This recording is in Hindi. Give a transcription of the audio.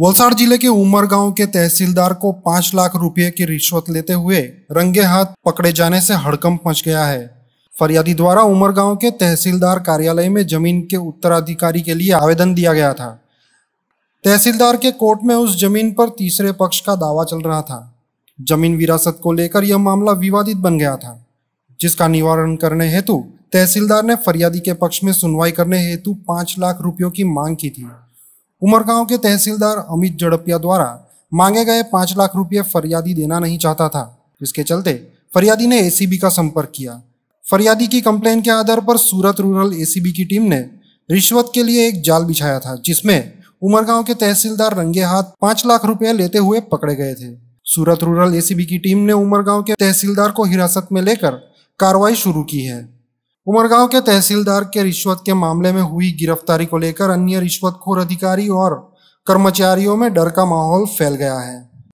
वलसाड़ जिले के उमर गांव के तहसीलदार को पांच लाख रुपए की रिश्वत लेते हुए रंगे हाथ पकड़े जाने से हड़कंप मच गया है फरियादी द्वारा उमर गांव के तहसीलदार कार्यालय में जमीन के उत्तराधिकारी के लिए आवेदन दिया गया था तहसीलदार के कोर्ट में उस जमीन पर तीसरे पक्ष का दावा चल रहा था जमीन विरासत को लेकर यह मामला विवादित बन गया था जिसका निवारण करने हेतु तहसीलदार ने फरियादी के पक्ष में सुनवाई करने हेतु पांच लाख रुपयों की मांग की थी उमरगांव के तहसीलदार अमित जड़पिया द्वारा मांगे गए पांच लाख रुपये फरियादी देना नहीं चाहता था इसके चलते फरियादी ने एसीबी का संपर्क किया फरियादी की कंप्लेन के आधार पर सूरत रूरल एसीबी की टीम ने रिश्वत के लिए एक जाल बिछाया था जिसमें उमरगांव के तहसीलदार रंगे हाथ पांच लाख रुपये लेते हुए पकड़े गए थे सूरत रूरल एसीबी की टीम ने उमरगांव के तहसीलदार को हिरासत में लेकर कार्रवाई शुरू की है उमरगांव के तहसीलदार के रिश्वत के मामले में हुई गिरफ्तारी को लेकर अन्य रिश्वतखोर अधिकारी और कर्मचारियों में डर का माहौल फैल गया है